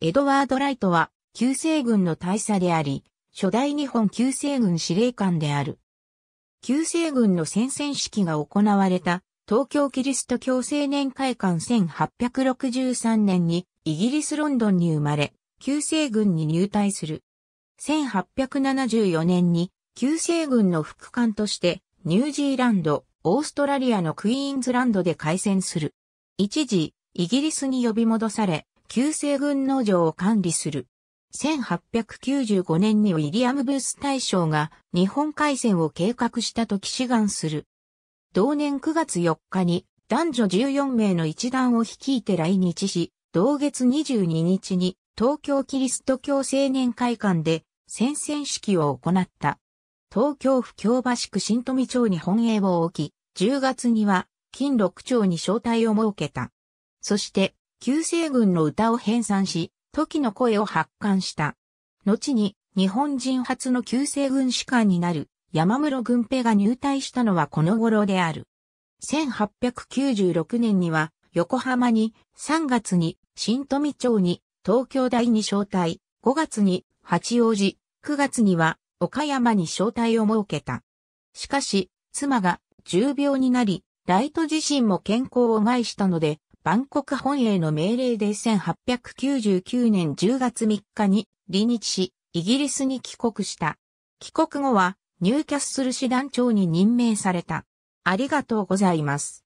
エドワード・ライトは、旧西軍の大佐であり、初代日本旧西軍司令官である。旧西軍の戦線式が行われた、東京キリスト教青年会館1863年に、イギリス・ロンドンに生まれ、旧西軍に入隊する。1874年に、旧西軍の副官として、ニュージーランド、オーストラリアのクイーンズランドで開戦する。一時、イギリスに呼び戻され、旧西軍農場を管理する。1895年にウィリアム・ブース大将が日本海戦を計画したと志願する。同年9月4日に男女14名の一団を率いて来日し、同月22日に東京キリスト教青年会館で宣戦式を行った。東京府京橋区新富町に本営を置き、10月には金六町に招待を設けた。そして旧西軍の歌を編纂し、時の声を発刊した。後に、日本人初の旧西軍士官になる山室軍兵が入隊したのはこの頃である。1896年には横浜に、3月に新富町に、東京大に招待、5月に八王子、9月には岡山に招待を設けた。しかし、妻が重病になり、ライト自身も健康を害したので、バンコク本営の命令で1899年10月3日に離日し、イギリスに帰国した。帰国後は、ニューキャッスル師団長に任命された。ありがとうございます。